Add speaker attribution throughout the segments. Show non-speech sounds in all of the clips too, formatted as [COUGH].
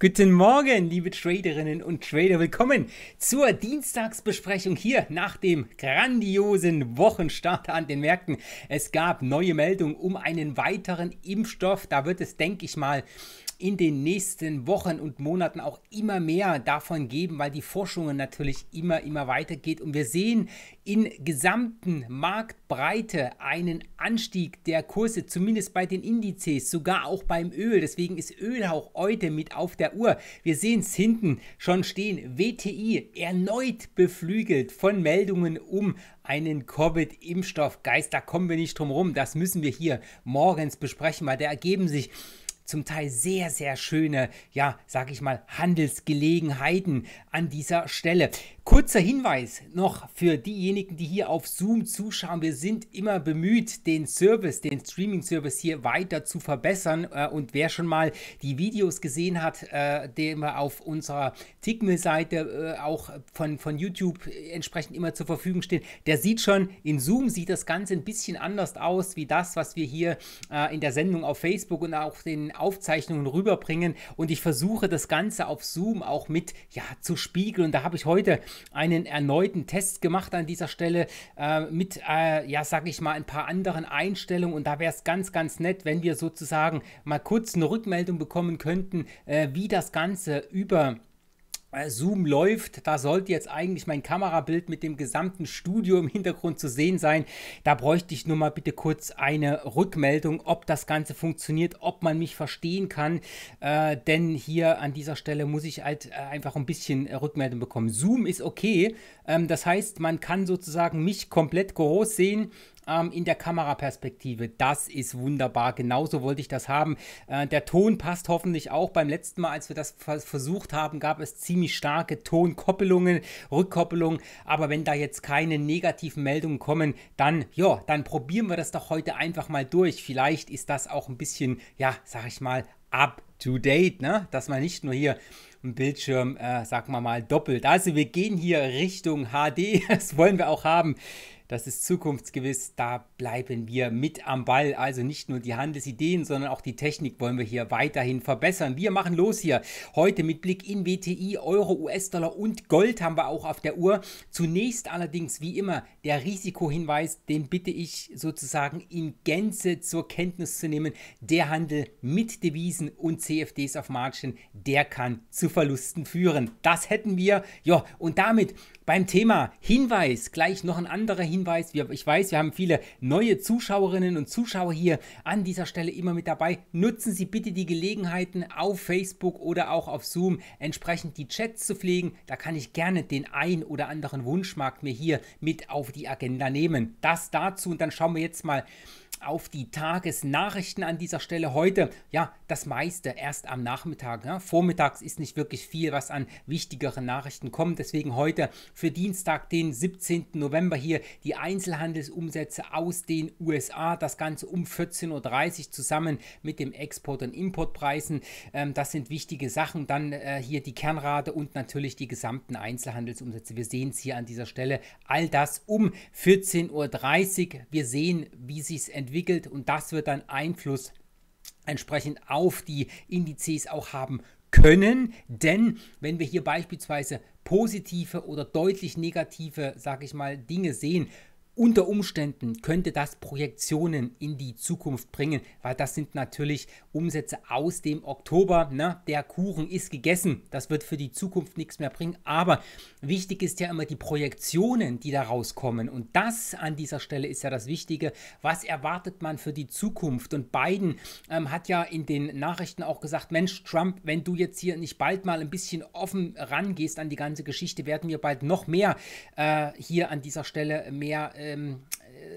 Speaker 1: Guten Morgen, liebe Traderinnen und Trader. Willkommen zur Dienstagsbesprechung hier nach dem grandiosen Wochenstart an den Märkten. Es gab neue Meldungen um einen weiteren Impfstoff. Da wird es, denke ich mal, in den nächsten Wochen und Monaten auch immer mehr davon geben, weil die Forschungen natürlich immer, immer weitergeht. Und wir sehen in gesamten Marktbreite einen Anstieg der Kurse, zumindest bei den Indizes, sogar auch beim Öl. Deswegen ist Öl auch heute mit auf der Uhr. Wir sehen es hinten schon stehen. WTI erneut beflügelt von Meldungen um einen Covid-Impfstoff. Geist, da kommen wir nicht drum rum. Das müssen wir hier morgens besprechen, weil da ergeben sich zum Teil sehr, sehr schöne, ja, sag ich mal, Handelsgelegenheiten an dieser Stelle. Kurzer Hinweis noch für diejenigen, die hier auf Zoom zuschauen. Wir sind immer bemüht, den Service, den Streaming-Service hier weiter zu verbessern. Äh, und wer schon mal die Videos gesehen hat, äh, die wir auf unserer Tickmill-Seite äh, auch von, von YouTube entsprechend immer zur Verfügung stehen, der sieht schon, in Zoom sieht das Ganze ein bisschen anders aus, wie das, was wir hier in der Sendung auf Facebook und auch den Aufzeichnungen rüberbringen. Und ich versuche das Ganze auf Zoom auch mit ja, zu spiegeln. Und da habe ich heute einen erneuten Test gemacht an dieser Stelle äh, mit, äh, ja, sag ich mal, ein paar anderen Einstellungen. Und da wäre es ganz, ganz nett, wenn wir sozusagen mal kurz eine Rückmeldung bekommen könnten, äh, wie das Ganze über Zoom läuft, da sollte jetzt eigentlich mein Kamerabild mit dem gesamten Studio im Hintergrund zu sehen sein. Da bräuchte ich nur mal bitte kurz eine Rückmeldung, ob das Ganze funktioniert, ob man mich verstehen kann. Äh, denn hier an dieser Stelle muss ich halt äh, einfach ein bisschen äh, Rückmeldung bekommen. Zoom ist okay. Ähm, das heißt, man kann sozusagen mich komplett groß sehen ähm, in der Kameraperspektive. Das ist wunderbar. Genauso wollte ich das haben. Äh, der Ton passt hoffentlich auch. Beim letzten Mal, als wir das versucht haben, gab es ziemlich starke Tonkoppelungen, Rückkoppelungen. Aber wenn da jetzt keine negativen Meldungen kommen, dann, ja, dann probieren wir das doch heute einfach mal durch. Vielleicht ist das auch ein bisschen, ja, sag ich mal, up to date, ne? dass man nicht nur hier im Bildschirm, äh, sagen wir mal, doppelt. Also wir gehen hier Richtung HD, [LAUGHS] das wollen wir auch haben das ist zukunftsgewiss, da bleiben wir mit am Ball. Also nicht nur die Handelsideen, sondern auch die Technik wollen wir hier weiterhin verbessern. Wir machen los hier. Heute mit Blick in WTI, Euro, US-Dollar und Gold haben wir auch auf der Uhr. Zunächst allerdings, wie immer, der Risikohinweis, den bitte ich sozusagen in Gänze zur Kenntnis zu nehmen. Der Handel mit Devisen und CFDs auf Margin, der kann zu Verlusten führen. Das hätten wir. Ja, und damit beim Thema Hinweis gleich noch ein anderer Hinweis. Ich weiß, wir haben viele neue Zuschauerinnen und Zuschauer hier an dieser Stelle immer mit dabei. Nutzen Sie bitte die Gelegenheiten auf Facebook oder auch auf Zoom entsprechend die Chats zu pflegen. Da kann ich gerne den ein oder anderen Wunschmarkt mir hier mit auf die Agenda nehmen. Das dazu und dann schauen wir jetzt mal auf die Tagesnachrichten an dieser Stelle heute. Ja, das meiste erst am Nachmittag. Ja. Ne? Vormittags ist nicht wirklich viel, was an wichtigeren Nachrichten kommt. Deswegen heute für Dienstag, den 17. November hier die Einzelhandelsumsätze aus den USA. Das Ganze um 14.30 Uhr zusammen mit dem Export- und Importpreisen. Ähm, das sind wichtige Sachen. Dann äh, hier die Kernrate und natürlich die gesamten Einzelhandelsumsätze. Wir sehen es hier an dieser Stelle. All das um 14.30 Uhr. Wir sehen, wie sich es entwickelt entwickelt und das wird dann Einfluss entsprechend auf die Indizes auch haben können, denn wenn wir hier beispielsweise positive oder deutlich negative, sage ich mal, Dinge sehen, unter Umständen könnte das Projektionen in die Zukunft bringen, weil das sind natürlich Umsätze aus dem Oktober. Ne? Der Kuchen ist gegessen. Das wird für die Zukunft nichts mehr bringen. Aber wichtig ist ja immer die Projektionen, die da rauskommen. Und das an dieser Stelle ist ja das Wichtige. Was erwartet man für die Zukunft? Und Biden ähm, hat ja in den Nachrichten auch gesagt, Mensch, Trump, wenn du jetzt hier nicht bald mal ein bisschen offen rangehst an die ganze Geschichte, werden wir bald noch mehr äh, hier an dieser Stelle mehr. Äh, ähm,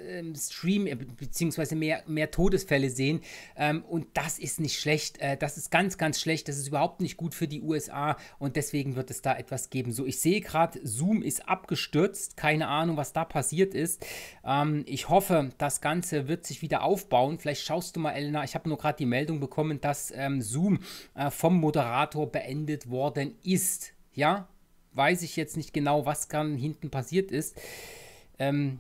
Speaker 1: ähm, Stream äh, beziehungsweise mehr, mehr Todesfälle sehen. Ähm, und das ist nicht schlecht. Äh, das ist ganz, ganz schlecht. Das ist überhaupt nicht gut für die USA und deswegen wird es da etwas geben. So, ich sehe gerade, Zoom ist abgestürzt. Keine Ahnung, was da passiert ist. Ähm, ich hoffe, das Ganze wird sich wieder aufbauen. Vielleicht schaust du mal, Elena. Ich habe nur gerade die Meldung bekommen, dass ähm, Zoom äh, vom Moderator beendet worden ist. Ja, weiß ich jetzt nicht genau, was dann hinten passiert ist. Ähm,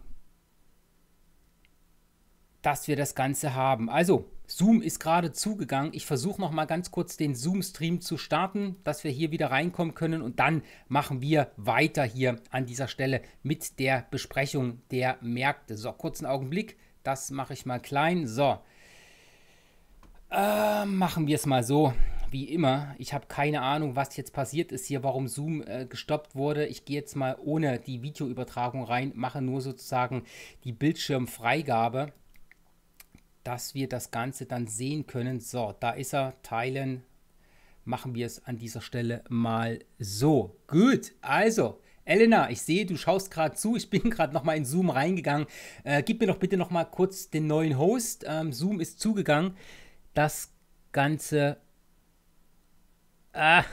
Speaker 1: dass wir das Ganze haben. Also, Zoom ist gerade zugegangen. Ich versuche noch mal ganz kurz den Zoom-Stream zu starten, dass wir hier wieder reinkommen können und dann machen wir weiter hier an dieser Stelle mit der Besprechung der Märkte. So, kurzen Augenblick. Das mache ich mal klein. So, äh, machen wir es mal so wie immer. Ich habe keine Ahnung, was jetzt passiert ist hier, warum Zoom äh, gestoppt wurde. Ich gehe jetzt mal ohne die Videoübertragung rein, mache nur sozusagen die Bildschirmfreigabe dass wir das Ganze dann sehen können. So, da ist er, teilen, machen wir es an dieser Stelle mal so. Gut, also Elena, ich sehe, du schaust gerade zu. Ich bin gerade [LAUGHS] nochmal in Zoom reingegangen. Äh, gib mir doch bitte nochmal kurz den neuen Host. Ähm, Zoom ist zugegangen. Das Ganze. Ah,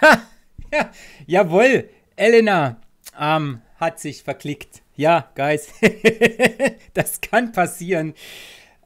Speaker 1: [LAUGHS] ja, jawohl, Elena ähm, hat sich verklickt. Ja, Guys, [LAUGHS] das kann passieren.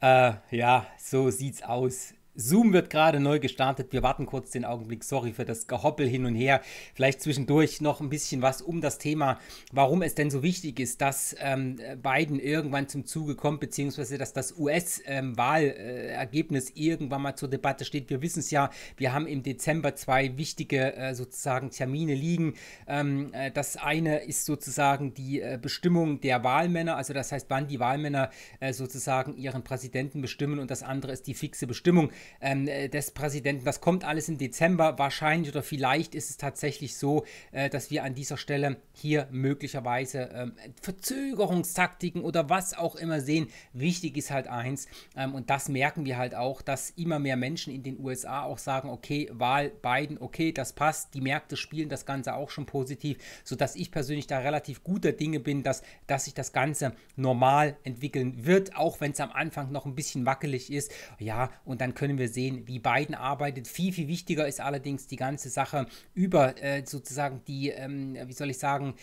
Speaker 1: Äh, ja, so sieht's aus. Zoom wird gerade neu gestartet. Wir warten kurz den Augenblick. Sorry für das Gehoppel hin und her. Vielleicht zwischendurch noch ein bisschen was um das Thema, warum es denn so wichtig ist, dass ähm, Biden irgendwann zum Zuge kommt, beziehungsweise dass das US-Wahlergebnis ähm, irgendwann mal zur Debatte steht. Wir wissen es ja, wir haben im Dezember zwei wichtige äh, sozusagen Termine liegen. Ähm, äh, das eine ist sozusagen die äh, Bestimmung der Wahlmänner, also das heißt, wann die Wahlmänner äh, sozusagen ihren Präsidenten bestimmen und das andere ist die fixe Bestimmung ähm, äh, des Präsidenten. Das kommt alles im Dezember. Wahrscheinlich oder vielleicht ist es tatsächlich so, äh, dass wir an dieser Stelle hier möglicherweise ähm, Verzögerungstaktiken oder was auch immer sehen. Wichtig ist halt eins, ähm, und das merken wir halt auch, dass immer mehr Menschen in den USA auch sagen, okay, Wahl Biden, okay, das passt. Die Märkte spielen das Ganze auch schon positiv, sodass ich persönlich da relativ guter Dinge bin, dass, dass sich das Ganze normal entwickeln wird, auch wenn es am Anfang noch ein bisschen wackelig ist. Ja, und dann können wir können wir sehen, wie Biden arbeitet. Viel, viel wichtiger ist allerdings die ganze Sache über äh, sozusagen die, ähm, wie soll ich sagen,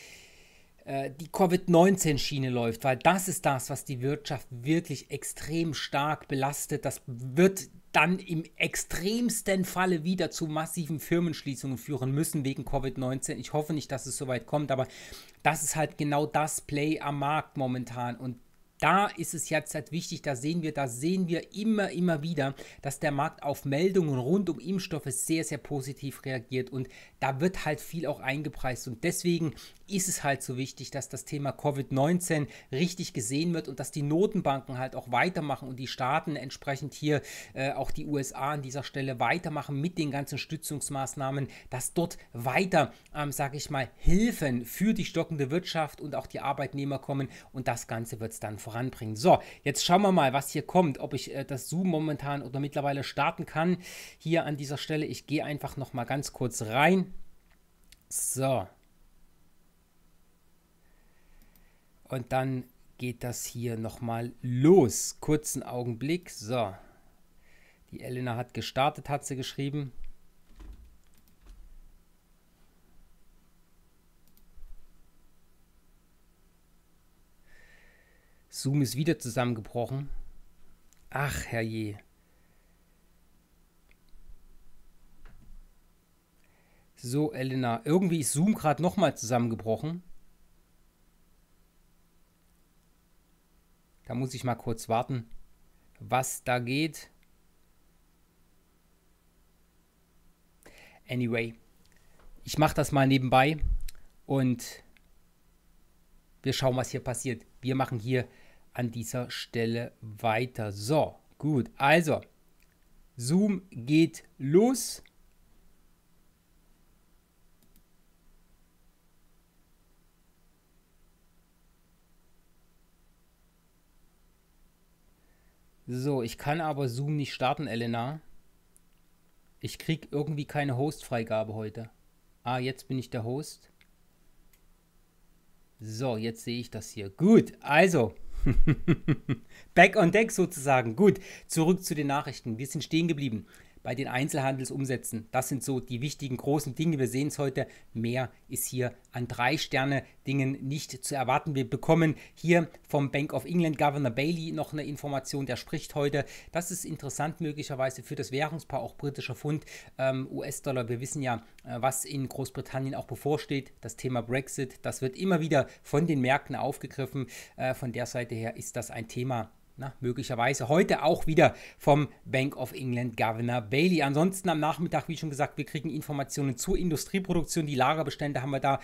Speaker 1: äh, die Covid-19-Schiene läuft, weil das ist das, was die Wirtschaft wirklich extrem stark belastet. Das wird dann im extremsten Falle wieder zu massiven Firmenschließungen führen müssen wegen Covid-19. Ich hoffe nicht, dass es soweit kommt, aber das ist halt genau das Play am Markt momentan. Und da ist es jetzt halt wichtig, da sehen wir, da sehen wir immer, immer wieder, dass der Markt auf Meldungen rund um Impfstoffe sehr, sehr positiv reagiert und da wird halt viel auch eingepreist und deswegen ist es halt so wichtig, dass das Thema Covid-19 richtig gesehen wird und dass die Notenbanken halt auch weitermachen und die Staaten entsprechend hier, äh, auch die USA an dieser Stelle weitermachen mit den ganzen Stützungsmaßnahmen, dass dort weiter, ähm, sage ich mal, Hilfen für die stockende Wirtschaft und auch die Arbeitnehmer kommen und das Ganze wird es dann voran voranbringen. So, jetzt schauen wir mal, was hier kommt, ob ich äh, das Zoom momentan oder mittlerweile starten kann. Hier an dieser Stelle, ich gehe einfach noch mal ganz kurz rein. So. Und dann geht das hier noch mal los. Kurzen Augenblick. So. Die Elena hat gestartet, hat sie geschrieben. Zoom ist wieder zusammengebrochen. Ach, herrje. So, Elena, irgendwie ist Zoom gerade nochmal zusammengebrochen. Da muss ich mal kurz warten, was da geht. Anyway, ich mache das mal nebenbei und wir schauen, was hier passiert. Wir machen hier an dieser Stelle weiter. So, gut. Also, Zoom geht los. So, ich kann aber Zoom nicht starten, Elena. Ich kriege irgendwie keine Host-Freigabe heute. Ah, jetzt bin ich der Host. So, jetzt sehe ich das hier. Gut, also Back on Deck sozusagen. Gut, zurück zu den Nachrichten. Wir sind stehen geblieben bei den Einzelhandelsumsätzen. Das sind so die wichtigen großen Dinge. Wir sehen es heute. Mehr ist hier an drei Sterne Dingen nicht zu erwarten. Wir bekommen hier vom Bank of England Governor Bailey noch eine Information. Der spricht heute. Das ist interessant möglicherweise für das Währungspaar, auch britischer Pfund, ähm, US-Dollar. Wir wissen ja, äh, was in Großbritannien auch bevorsteht. Das Thema Brexit, das wird immer wieder von den Märkten aufgegriffen. Äh, von der Seite her ist das ein Thema, na, möglicherweise heute auch wieder vom Bank of England Governor Bailey. Ansonsten am Nachmittag, wie schon gesagt, wir kriegen Informationen zur Industrieproduktion. Die Lagerbestände haben wir da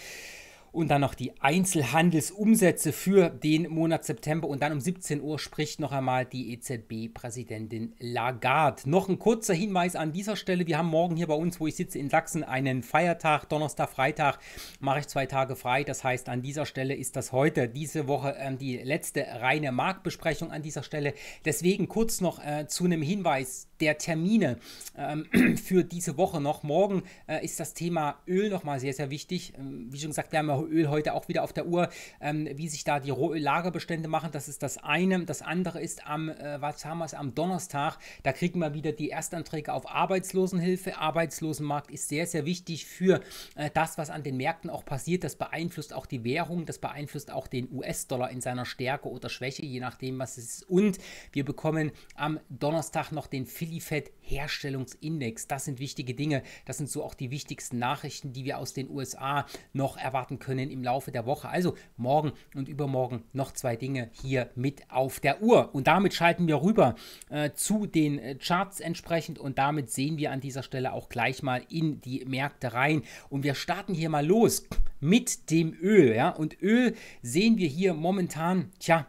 Speaker 1: und dann noch die Einzelhandelsumsätze für den Monat September. Und dann um 17 Uhr spricht noch einmal die EZB-Präsidentin Lagarde. Noch ein kurzer Hinweis an dieser Stelle. Wir haben morgen hier bei uns, wo ich sitze in Sachsen, einen Feiertag. Donnerstag, Freitag mache ich zwei Tage frei. Das heißt, an dieser Stelle ist das heute, diese Woche, äh, die letzte reine Marktbesprechung an dieser Stelle. Deswegen kurz noch äh, zu einem Hinweis der Termine ähm, [CLEARS THROAT] für diese Woche noch. Morgen äh, ist das Thema Öl nochmal sehr, sehr wichtig. Ähm, wie schon gesagt, wir haben ja Öl heute auch wieder auf der Uhr, ähm, wie sich da die Rohöllagerbestände machen. Das ist das eine. Das andere ist am, äh, was haben wir es, am Donnerstag. Da kriegen wir wieder die Erstanträge auf Arbeitslosenhilfe. Arbeitslosenmarkt ist sehr, sehr wichtig für äh, das, was an den Märkten auch passiert. Das beeinflusst auch die Währung, das beeinflusst auch den US-Dollar in seiner Stärke oder Schwäche, je nachdem, was es ist. Und wir bekommen am Donnerstag noch den Philipp Chilifett-Herstellungsindex. Das sind wichtige Dinge. Das sind so auch die wichtigsten Nachrichten, die wir aus den USA noch erwarten können im Laufe der Woche. Also morgen und übermorgen noch zwei Dinge hier mit auf der Uhr. Und damit schalten wir rüber äh, zu den äh, Charts entsprechend und damit sehen wir an dieser Stelle auch gleich mal in die Märkte rein. Und wir starten hier mal los mit dem Öl. Ja? Und Öl sehen wir hier momentan, tja,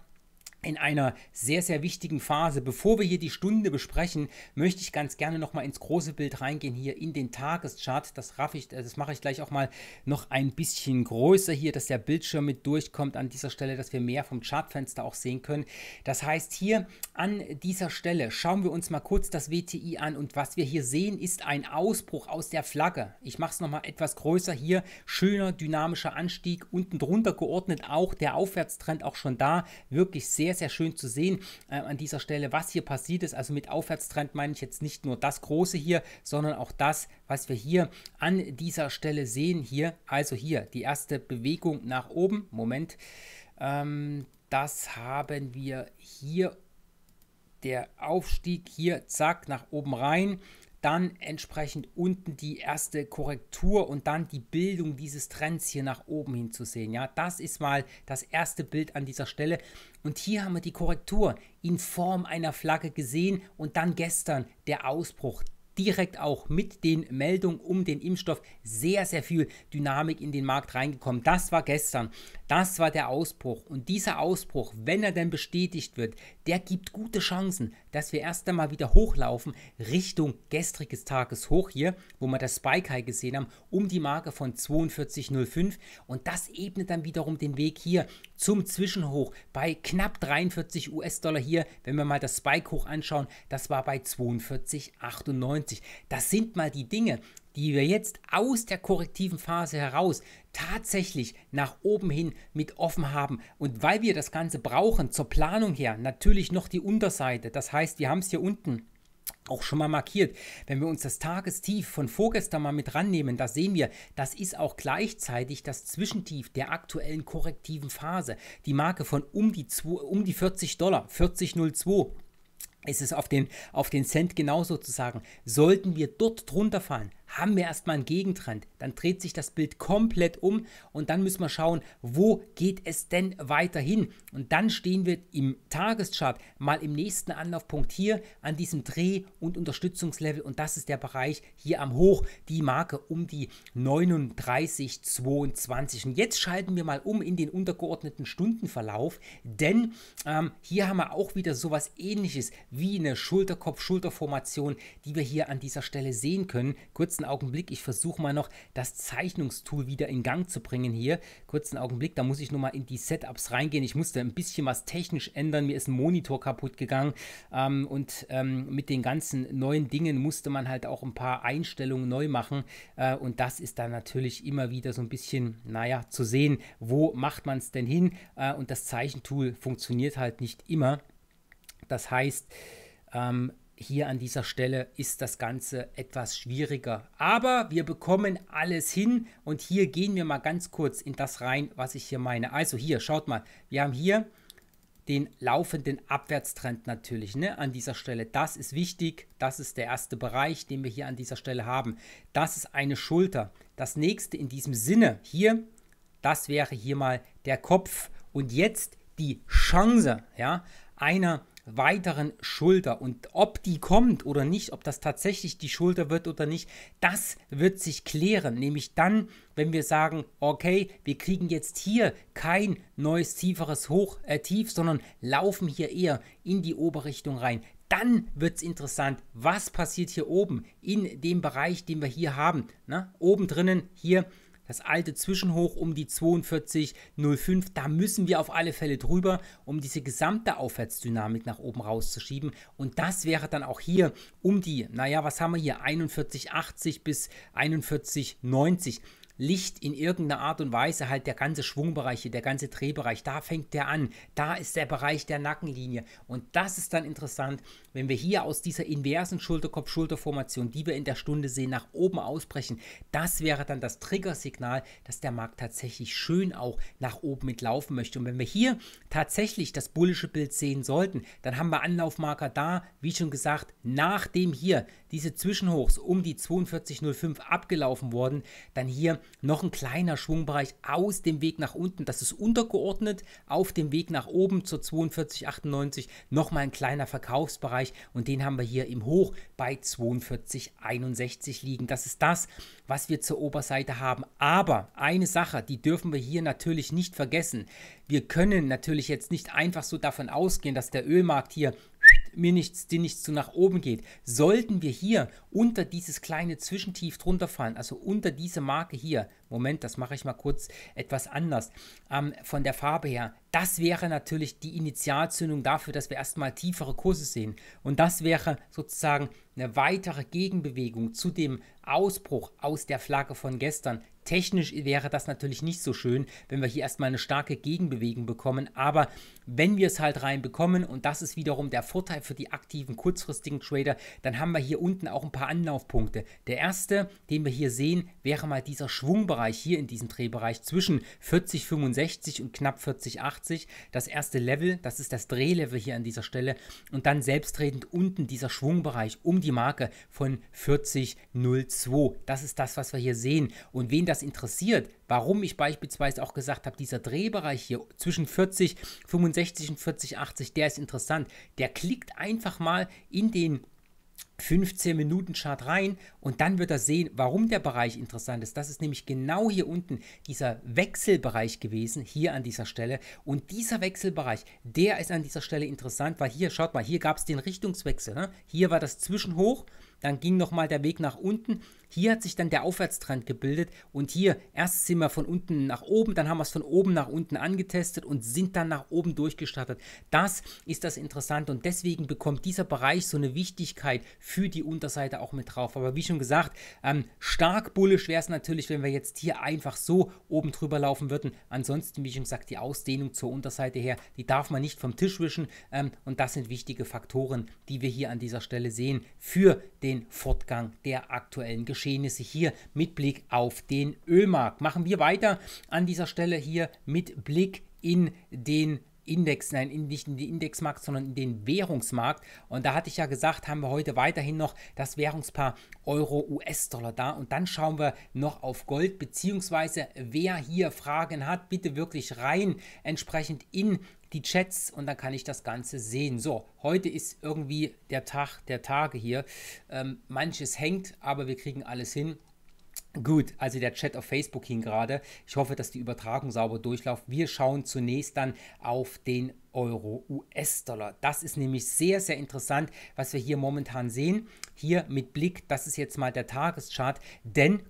Speaker 1: in einer sehr, sehr wichtigen Phase. Bevor wir hier die Stunde besprechen, möchte ich ganz gerne nochmal ins große Bild reingehen, hier in den Tageschart. Das, ich, das mache ich gleich auch mal noch ein bisschen größer hier, dass der Bildschirm mit durchkommt an dieser Stelle, dass wir mehr vom Chartfenster auch sehen können. Das heißt, hier an dieser Stelle schauen wir uns mal kurz das WTI an und was wir hier sehen, ist ein Ausbruch aus der Flagge. Ich mache es nochmal etwas größer hier. Schöner, dynamischer Anstieg, unten drunter geordnet auch der Aufwärtstrend auch schon da. Wirklich sehr sehr, sehr schön zu sehen äh, an dieser Stelle, was hier passiert ist. Also mit Aufwärtstrend meine ich jetzt nicht nur das große hier, sondern auch das, was wir hier an dieser Stelle sehen. Hier, also hier die erste Bewegung nach oben. Moment, ähm, das haben wir hier. Der Aufstieg hier, zack, nach oben rein dann entsprechend unten die erste Korrektur und dann die Bildung dieses Trends hier nach oben hin zu sehen. Ja, das ist mal das erste Bild an dieser Stelle. Und hier haben wir die Korrektur in Form einer Flagge gesehen und dann gestern der Ausbruch direkt auch mit den Meldungen um den Impfstoff sehr, sehr viel Dynamik in den Markt reingekommen. Das war gestern. Das war der Ausbruch. Und dieser Ausbruch, wenn er denn bestätigt wird, der gibt gute Chancen dass wir erst einmal wieder hochlaufen Richtung gestriges Tageshoch hier, wo wir das Spike High gesehen haben, um die Marke von 42,05 und das ebnet dann wiederum den Weg hier zum Zwischenhoch bei knapp 43 US-Dollar hier, wenn wir mal das Spike hoch anschauen, das war bei 42,98. Das sind mal die Dinge, die wir jetzt aus der korrektiven Phase heraus tatsächlich nach oben hin mit offen haben. Und weil wir das Ganze brauchen zur Planung her, natürlich noch die Unterseite. Das heißt, wir haben es hier unten auch schon mal markiert. Wenn wir uns das Tagestief von vorgestern mal mit rannehmen, da sehen wir, das ist auch gleichzeitig das Zwischentief der aktuellen korrektiven Phase. Die Marke von um die, 2, um die 40 Dollar, 40,02. Ist es auf den, auf den Cent genau sozusagen. Sollten wir dort drunter fallen, haben wir erstmal einen Gegentrend. Dann dreht sich das Bild komplett um und dann müssen wir schauen, wo geht es denn weiterhin. Und dann stehen wir im Tageschart mal im nächsten Anlaufpunkt hier an diesem Dreh- und Unterstützungslevel und das ist der Bereich hier am Hoch, die Marke um die 39,22. Und jetzt schalten wir mal um in den untergeordneten Stundenverlauf, denn ähm, hier haben wir auch wieder sowas ähnliches wie eine Schulterkopf-Schulterformation, die wir hier an dieser Stelle sehen können. Kurz kurzen Augenblick. Ich versuche mal noch das Zeichnungstool wieder in Gang zu bringen hier. Kurzen Augenblick, da muss ich nochmal in die Setups reingehen. Ich musste ein bisschen was technisch ändern. Mir ist ein Monitor kaputt gegangen ähm, und ähm, mit den ganzen neuen Dingen musste man halt auch ein paar Einstellungen neu machen. Äh, und das ist dann natürlich immer wieder so ein bisschen, naja, zu sehen, wo macht man es denn hin? Äh, und das Zeichentool funktioniert halt nicht immer. Das heißt, ähm, hier an dieser Stelle ist das Ganze etwas schwieriger. Aber wir bekommen alles hin und hier gehen wir mal ganz kurz in das rein, was ich hier meine. Also hier, schaut mal, wir haben hier den laufenden Abwärtstrend natürlich ne, an dieser Stelle. Das ist wichtig, das ist der erste Bereich, den wir hier an dieser Stelle haben. Das ist eine Schulter. Das nächste in diesem Sinne hier, das wäre hier mal der Kopf. Und jetzt die Chance ja, einer weiteren Schulter. Und ob die kommt oder nicht, ob das tatsächlich die Schulter wird oder nicht, das wird sich klären. Nämlich dann, wenn wir sagen, okay, wir kriegen jetzt hier kein neues tieferes Hoch, äh, Tief, sondern laufen hier eher in die Oberrichtung rein. Dann wird es interessant, was passiert hier oben in dem Bereich, den wir hier haben. Ne? Oben drinnen hier das alte Zwischenhoch um die 42,05. Da müssen wir auf alle Fälle drüber, um diese gesamte Aufwärtsdynamik nach oben rauszuschieben. Und das wäre dann auch hier um die, naja, was haben wir hier, 41,80 bis 41,90. Licht in irgendeiner Art und Weise halt der ganze Schwungbereich der ganze Drehbereich, da fängt der an, da ist der Bereich der Nackenlinie und das ist dann interessant, wenn wir hier aus dieser inversen Schulterkopf-Schulterformation, die wir in der Stunde sehen, nach oben ausbrechen, das wäre dann das Triggersignal, dass der Markt tatsächlich schön auch nach oben mitlaufen möchte und wenn wir hier tatsächlich das bullische Bild sehen sollten, dann haben wir Anlaufmarker da, wie schon gesagt, nachdem hier diese Zwischenhochs um die 42,05 abgelaufen wurden, dann hier noch ein kleiner Schwungbereich aus dem Weg nach unten, das ist untergeordnet, auf dem Weg nach oben zur 42,98 nochmal ein kleiner Verkaufsbereich und den haben wir hier im Hoch bei 42,61 liegen. Das ist das, was wir zur Oberseite haben. Aber eine Sache, die dürfen wir hier natürlich nicht vergessen. Wir können natürlich jetzt nicht einfach so davon ausgehen, dass der Ölmarkt hier mir nichts, die nichts zu nach oben geht. Sollten wir hier unter dieses kleine Zwischentief drunter fallen, also unter diese Marke hier, Moment, das mache ich mal kurz etwas anders, ähm, von der Farbe her, das wäre natürlich die Initialzündung dafür, dass wir erstmal tiefere Kurse sehen. Und das wäre sozusagen eine weitere Gegenbewegung zu dem Ausbruch aus der Flagge von gestern, Technisch wäre das natürlich nicht so schön, wenn wir hier erstmal eine starke Gegenbewegung bekommen, aber wenn wir es halt reinbekommen und das ist wiederum der Vorteil für die aktiven kurzfristigen Trader, dann haben wir hier unten auch ein paar Anlaufpunkte. Der erste, den wir hier sehen, wäre mal dieser Schwungbereich hier in diesem Drehbereich zwischen 40,65 und knapp 40,80. Das erste Level, das ist das Drehlevel hier an dieser Stelle und dann selbstredend unten dieser Schwungbereich um die Marke von 40,02. Das ist das, was wir hier sehen und wen das interessiert, warum ich beispielsweise auch gesagt habe, dieser Drehbereich hier zwischen 40, 65 und 40, 80, der ist interessant, der klickt einfach mal in den 15 Minuten Chart rein und dann wird er sehen, warum der Bereich interessant ist. Das ist nämlich genau hier unten dieser Wechselbereich gewesen, hier an dieser Stelle. Und dieser Wechselbereich, der ist an dieser Stelle interessant, weil hier, schaut mal, hier gab es den Richtungswechsel. Ne? Hier war das Zwischenhoch, dann ging nochmal der Weg nach unten hier hat sich dann der Aufwärtstrend gebildet und hier erst sind wir von unten nach oben, dann haben wir es von oben nach unten angetestet und sind dann nach oben durchgestartet. Das ist das Interessante und deswegen bekommt dieser Bereich so eine Wichtigkeit für die Unterseite auch mit drauf. Aber wie schon gesagt, ähm, stark bullisch wäre es natürlich, wenn wir jetzt hier einfach so oben drüber laufen würden. Ansonsten, wie schon gesagt, die Ausdehnung zur Unterseite her, die darf man nicht vom Tisch wischen ähm, und das sind wichtige Faktoren, die wir hier an dieser Stelle sehen für den Fortgang der aktuellen Geschichte. Geschehnisse hier mit Blick auf den Ölmarkt. Machen wir weiter an dieser Stelle hier mit Blick in den Index, nein, nicht in den Indexmarkt, sondern in den Währungsmarkt. Und da hatte ich ja gesagt, haben wir heute weiterhin noch das Währungspaar Euro-US-Dollar da. Und dann schauen wir noch auf Gold, beziehungsweise wer hier Fragen hat, bitte wirklich rein entsprechend in die Chats und dann kann ich das Ganze sehen. So, heute ist irgendwie der Tag der Tage hier. Ähm, manches hängt, aber wir kriegen alles hin. Gut, also der Chat auf Facebook hing gerade. Ich hoffe, dass die Übertragung sauber durchläuft. Wir schauen zunächst dann auf den Euro US-Dollar. Das ist nämlich sehr, sehr interessant, was wir hier momentan sehen. Hier mit Blick, das ist jetzt mal der Tageschart, denn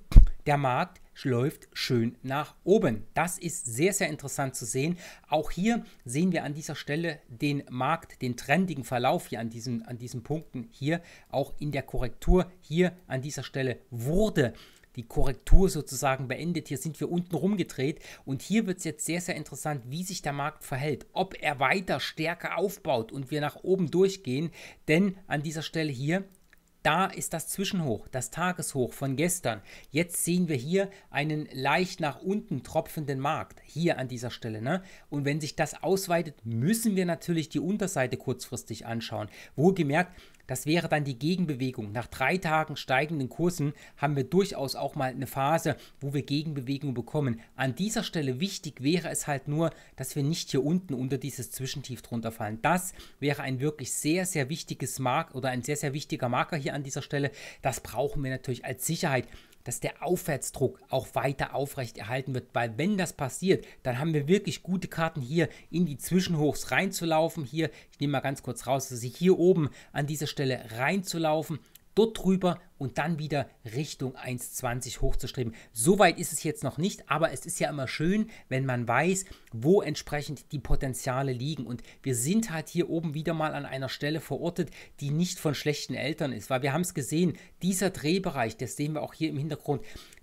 Speaker 1: der Markt läuft schön nach oben. Das ist sehr, sehr interessant zu sehen. Auch hier sehen wir an dieser Stelle den Markt, den trendigen Verlauf hier an diesen, an diesen Punkten hier, auch in der Korrektur hier an dieser Stelle wurde die Korrektur sozusagen beendet. Hier sind wir unten rumgedreht und hier wird es jetzt sehr, sehr interessant, wie sich der Markt verhält, ob er weiter stärker aufbaut und wir nach oben durchgehen, denn an dieser Stelle hier da ist das Zwischenhoch, das Tageshoch von gestern. Jetzt sehen wir hier einen leicht nach unten tropfenden Markt, hier an dieser Stelle. Ne? Und wenn sich das ausweitet, müssen wir natürlich die Unterseite kurzfristig anschauen. Wohlgemerkt, das wäre dann die Gegenbewegung. Nach drei Tagen steigenden Kursen haben wir durchaus auch mal eine Phase, wo wir Gegenbewegung bekommen. An dieser Stelle wichtig wäre es halt nur, dass wir nicht hier unten unter dieses Zwischentief drunter fallen. Das wäre ein wirklich sehr, sehr wichtiges Mark oder ein sehr, sehr wichtiger Marker hier an dieser Stelle. Das brauchen wir natürlich als Sicherheit dass der Aufwärtsdruck auch weiter aufrecht erhalten wird, weil wenn das passiert, dann haben wir wirklich gute Karten hier in die Zwischenhochs reinzulaufen. Hier, ich nehme mal ganz kurz raus, dass ich hier oben an dieser Stelle reinzulaufen dort drüber und dann wieder Richtung 1,20 hochzustreben. So weit ist es jetzt noch nicht, aber es ist ja immer schön, wenn man weiß, wo entsprechend die Potenziale liegen. Und wir sind halt hier oben wieder mal an einer Stelle verortet, die nicht von schlechten Eltern ist, weil wir haben es gesehen, dieser Drehbereich, das sehen wir auch hier im Hintergrund,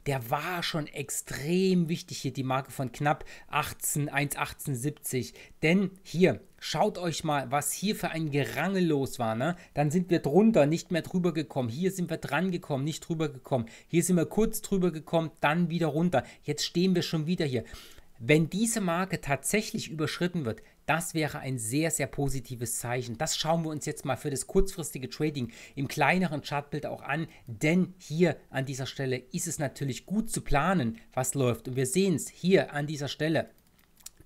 Speaker 1: der war schon extrem wichtig hier, die Marke von knapp 18, 1,1870. Denn hier, schaut euch mal, was hier für ein Gerangel los war. Ne? Dann sind wir drunter, nicht mehr drüber gekommen. Hier sind wir dran gekommen, nicht drüber gekommen. Hier sind wir kurz drüber gekommen, dann wieder runter. Jetzt stehen wir schon wieder hier. Wenn diese Marke tatsächlich überschritten wird, das wäre ein sehr, sehr positives Zeichen. Das schauen wir uns jetzt mal für das kurzfristige Trading im kleineren Chartbild auch an, denn hier an dieser Stelle ist es natürlich gut zu planen, was läuft. Und wir sehen es hier an dieser Stelle.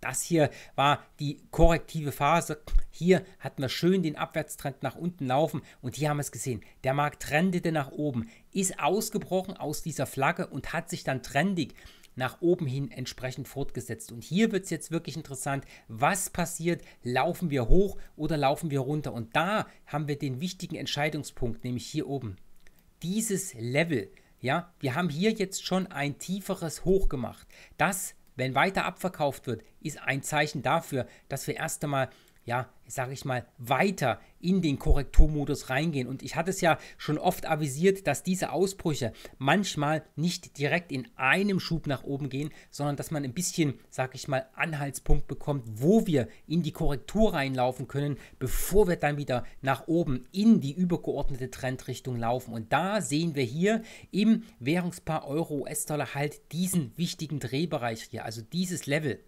Speaker 1: Das hier war die korrektive Phase. Hier hatten wir schön den Abwärtstrend nach unten laufen und hier haben wir es gesehen. Der Markt trendete nach oben, ist ausgebrochen aus dieser Flagge und hat sich dann trendig nach oben hin entsprechend fortgesetzt. Und hier wird es jetzt wirklich interessant, was passiert, laufen wir hoch oder laufen wir runter. Und da haben wir den wichtigen Entscheidungspunkt, nämlich hier oben. Dieses Level, ja, wir haben hier jetzt schon ein tieferes Hoch gemacht. Das, wenn weiter abverkauft wird, ist ein Zeichen dafür, dass wir erst einmal ja, sage ich mal, weiter in den Korrekturmodus reingehen. Und ich hatte es ja schon oft avisiert, dass diese Ausbrüche manchmal nicht direkt in einem Schub nach oben gehen, sondern dass man ein bisschen, sage ich mal, Anhaltspunkt bekommt, wo wir in die Korrektur reinlaufen können, bevor wir dann wieder nach oben in die übergeordnete Trendrichtung laufen. Und da sehen wir hier im Währungspaar Euro-US-Dollar halt diesen wichtigen Drehbereich hier, also dieses Level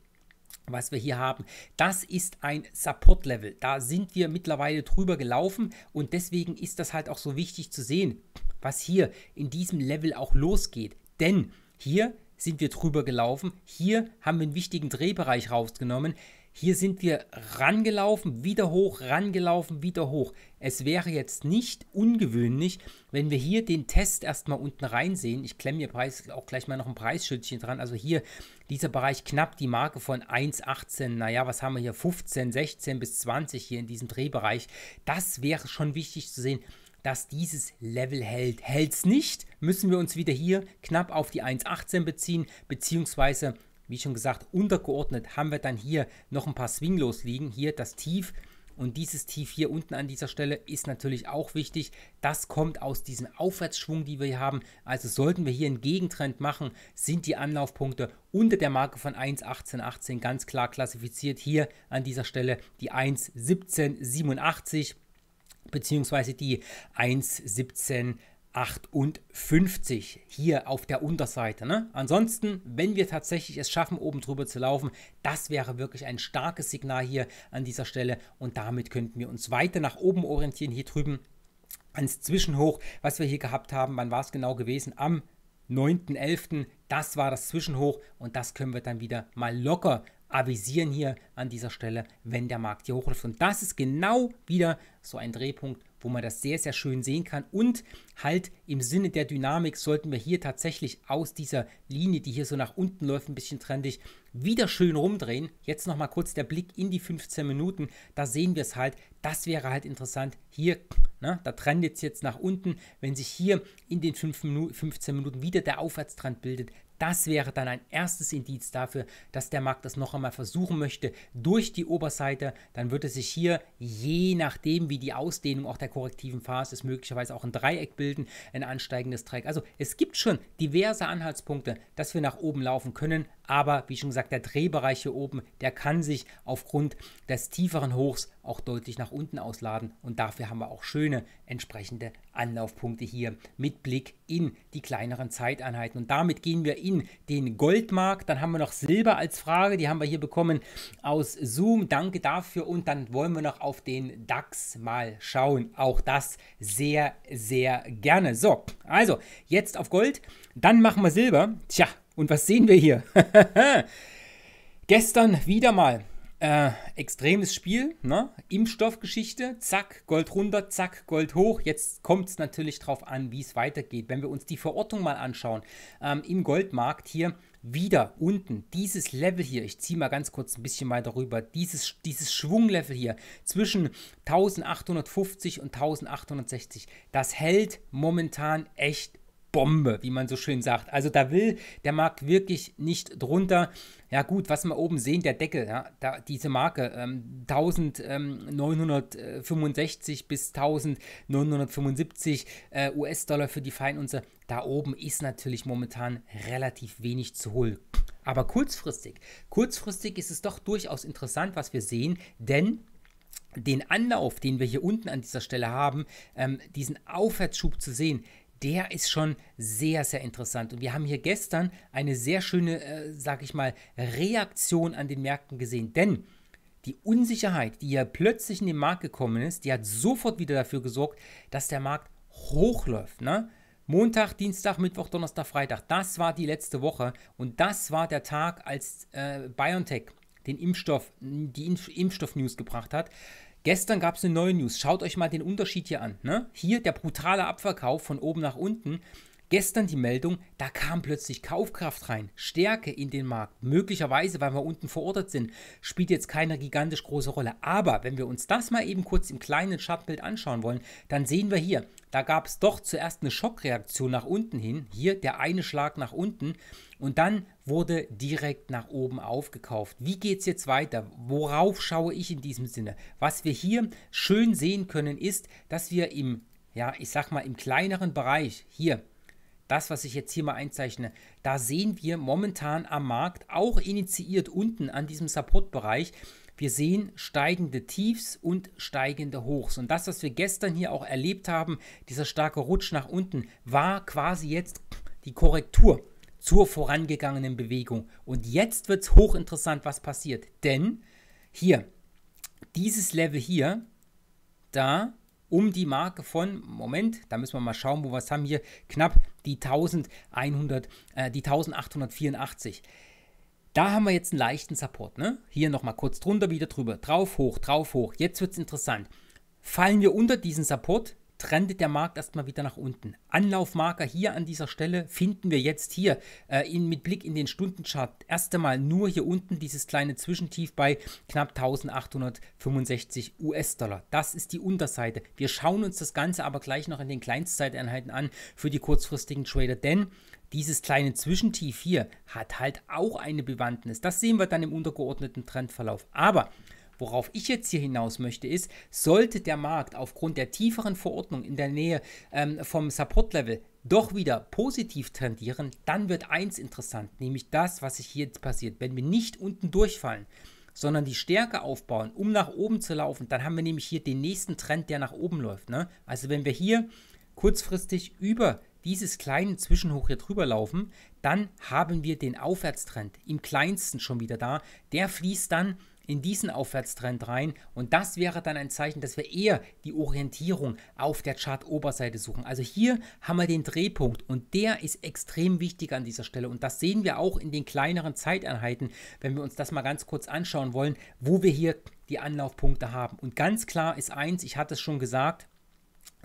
Speaker 1: was wir hier haben. Das ist ein Support-Level. Da sind wir mittlerweile drüber gelaufen und deswegen ist das halt auch so wichtig zu sehen, was hier in diesem Level auch losgeht. Denn hier sind wir drüber gelaufen, hier haben wir einen wichtigen Drehbereich rausgenommen. Hier sind wir rangelaufen, wieder hoch, rangelaufen, wieder hoch. Es wäre jetzt nicht ungewöhnlich, wenn wir hier den Test erstmal unten rein sehen. Ich klemme hier Preis, auch gleich mal noch ein Preisschildchen dran. Also hier dieser Bereich knapp die Marke von 1,18. Naja, was haben wir hier? 15, 16 bis 20 hier in diesem Drehbereich. Das wäre schon wichtig zu sehen dass dieses Level hält. Hält es nicht, müssen wir uns wieder hier knapp auf die 1,18 beziehen, beziehungsweise wie schon gesagt, untergeordnet haben wir dann hier noch ein paar Swinglos liegen. Hier das Tief und dieses Tief hier unten an dieser Stelle ist natürlich auch wichtig. Das kommt aus diesem Aufwärtsschwung, die wir hier haben. Also sollten wir hier einen Gegentrend machen, sind die Anlaufpunkte unter der Marke von 1,1818 ganz klar klassifiziert. Hier an dieser Stelle die 1,1787 beziehungsweise die 1,17 58 hier auf der Unterseite. Ne? Ansonsten, wenn wir tatsächlich es schaffen, oben drüber zu laufen, das wäre wirklich ein starkes Signal hier an dieser Stelle und damit könnten wir uns weiter nach oben orientieren, hier drüben ans Zwischenhoch, was wir hier gehabt haben. Wann war es genau gewesen? Am 9.11. Das war das Zwischenhoch und das können wir dann wieder mal locker avisieren hier an dieser Stelle, wenn der Markt hier hochläuft. Und das ist genau wieder so ein Drehpunkt, wo man das sehr, sehr schön sehen kann. Und halt im Sinne der Dynamik sollten wir hier tatsächlich aus dieser Linie, die hier so nach unten läuft, ein bisschen trendig, wieder schön rumdrehen. Jetzt nochmal kurz der Blick in die 15 Minuten. Da sehen wir es halt. Das wäre halt interessant. Hier, ne, da trendet es jetzt nach unten. Wenn sich hier in den 5 Minu 15 Minuten wieder der Aufwärtstrend bildet, das wäre dann ein erstes Indiz dafür, dass der Markt das noch einmal versuchen möchte durch die Oberseite. Dann würde sich hier, je nachdem wie die Ausdehnung auch der korrektiven Phase ist, möglicherweise auch ein Dreieck bilden, ein ansteigendes Dreieck. Also es gibt schon diverse Anhaltspunkte, dass wir nach oben laufen können, aber wie schon gesagt, der Drehbereich hier oben, der kann sich aufgrund des tieferen Hochs auch deutlich nach unten ausladen. Und dafür haben wir auch schöne entsprechende Anlaufpunkte hier mit Blick in die kleineren Zeiteinheiten. Und damit gehen wir in den Goldmarkt. Dann haben wir noch Silber als Frage. Die haben wir hier bekommen aus Zoom. Danke dafür. Und dann wollen wir noch auf den DAX mal schauen. Auch das sehr, sehr gerne. So, also jetzt auf Gold. Dann machen wir Silber. Tja, und was sehen wir hier? [LAUGHS] Gestern wieder mal äh, extremes Spiel, ne? Impfstoffgeschichte, zack, Gold runter, zack, Gold hoch. Jetzt kommt es natürlich darauf an, wie es weitergeht. Wenn wir uns die Verortung mal anschauen, ähm, im Goldmarkt hier wieder unten, dieses Level hier, ich ziehe mal ganz kurz ein bisschen weiter rüber, dieses, dieses Schwunglevel hier zwischen 1850 und 1860, das hält momentan echt Bombe, wie man so schön sagt. Also da will der Markt wirklich nicht drunter. Ja gut, was wir oben sehen, der Deckel, ja, da, diese Marke ähm, 1965 ähm, bis 1975 äh, US-Dollar für die Feinunze, da oben ist natürlich momentan relativ wenig zu holen. Aber kurzfristig, kurzfristig ist es doch durchaus interessant, was wir sehen, denn den Anlauf, den wir hier unten an dieser Stelle haben, ähm, diesen Aufwärtsschub zu sehen, der ist schon sehr, sehr interessant. Und wir haben hier gestern eine sehr schöne, äh, sag ich mal, Reaktion an den Märkten gesehen. Denn die Unsicherheit, die ja plötzlich in den Markt gekommen ist, die hat sofort wieder dafür gesorgt, dass der Markt hochläuft. Ne? Montag, Dienstag, Mittwoch, Donnerstag, Freitag. Das war die letzte Woche und das war der Tag, als äh, BioNTech den Impfstoff, die Impfstoff-News gebracht hat. Gestern gab es eine neue News. Schaut euch mal den Unterschied hier an. Ne? Hier der brutale Abverkauf von oben nach unten Gestern die Meldung, da kam plötzlich Kaufkraft rein, Stärke in den Markt. Möglicherweise, weil wir unten verordert sind, spielt jetzt keine gigantisch große Rolle. Aber wenn wir uns das mal eben kurz im kleinen Schattenbild anschauen wollen, dann sehen wir hier, da gab es doch zuerst eine Schockreaktion nach unten hin. Hier der eine Schlag nach unten und dann wurde direkt nach oben aufgekauft. Wie geht es jetzt weiter? Worauf schaue ich in diesem Sinne? Was wir hier schön sehen können, ist, dass wir im ja, ich sag mal, im kleineren Bereich, hier das, was ich jetzt hier mal einzeichne, da sehen wir momentan am Markt, auch initiiert unten an diesem Supportbereich, wir sehen steigende Tiefs und steigende Hochs. Und das, was wir gestern hier auch erlebt haben, dieser starke Rutsch nach unten, war quasi jetzt die Korrektur zur vorangegangenen Bewegung. Und jetzt wird es hochinteressant, was passiert. Denn hier, dieses Level hier, da um die Marke von, Moment, da müssen wir mal schauen, wo wir es haben hier, knapp die 1100, äh, die 1884. Da haben wir jetzt einen leichten Support. Ne? Hier nochmal kurz drunter, wieder drüber. Drauf, hoch, drauf, hoch. Jetzt wird es interessant. Fallen wir unter diesen Support, trendet der Markt erstmal wieder nach unten. Anlaufmarker hier an dieser Stelle finden wir jetzt hier äh, in, mit Blick in den Stundenchart. Erst einmal nur hier unten dieses kleine Zwischentief bei knapp 1865 US-Dollar. Das ist die Unterseite. Wir schauen uns das Ganze aber gleich noch in den Kleinstzeiteinheiten an für die kurzfristigen Trader, denn dieses kleine Zwischentief hier hat halt auch eine Bewandtnis. Das sehen wir dann im untergeordneten Trendverlauf. Aber Worauf ich jetzt hier hinaus möchte, ist, sollte der Markt aufgrund der tieferen Verordnung in der Nähe ähm, vom Support-Level doch wieder positiv tendieren, dann wird eins interessant, nämlich das, was sich hier jetzt passiert. Wenn wir nicht unten durchfallen, sondern die Stärke aufbauen, um nach oben zu laufen, dann haben wir nämlich hier den nächsten Trend, der nach oben läuft. Ne? Also wenn wir hier kurzfristig über dieses kleine Zwischenhoch hier drüber laufen, dann haben wir den Aufwärtstrend im kleinsten schon wieder da. Der fließt dann in diesen Aufwärtstrend rein und das wäre dann ein Zeichen, dass wir eher die Orientierung auf der Chart-Oberseite suchen. Also hier haben wir den Drehpunkt und der ist extrem wichtig an dieser Stelle und das sehen wir auch in den kleineren Zeiteinheiten, wenn wir uns das mal ganz kurz anschauen wollen, wo wir hier die Anlaufpunkte haben. Und ganz klar ist eins, ich hatte es schon gesagt,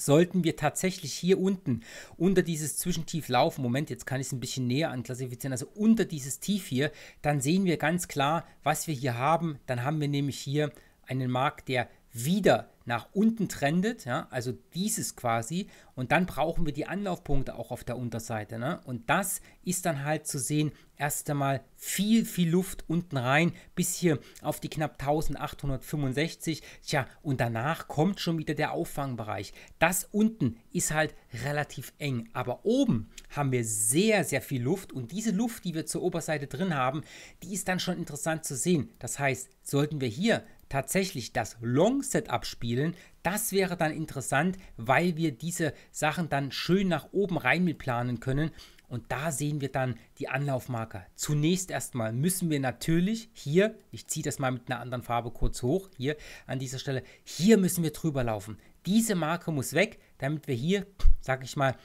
Speaker 1: sollten wir tatsächlich hier unten unter dieses Zwischentief laufen, Moment, jetzt kann ich es ein bisschen näher anklassifizieren, also unter dieses Tief hier, dann sehen wir ganz klar, was wir hier haben. Dann haben wir nämlich hier einen Markt, der wieder nach unten trendet, ja, also dieses quasi, und dann brauchen wir die Anlaufpunkte auch auf der Unterseite. Ne? Und das ist dann halt zu sehen, erst einmal viel, viel Luft unten rein, bis hier auf die knapp 1865. Tja, und danach kommt schon wieder der Auffangbereich. Das unten ist halt relativ eng, aber oben haben wir sehr, sehr viel Luft und diese Luft, die wir zur Oberseite drin haben, die ist dann schon interessant zu sehen. Das heißt, sollten wir hier tatsächlich das long Setup spielen, Das wäre dann interessant, weil wir diese Sachen dann schön nach oben rein mitplanen können. Und da sehen wir dann die Anlaufmarker. Zunächst erstmal müssen wir natürlich hier, ich ziehe das mal mit einer anderen Farbe kurz hoch, hier an dieser Stelle, hier müssen wir drüber laufen. Diese Marke muss weg, damit wir hier, sag ich mal,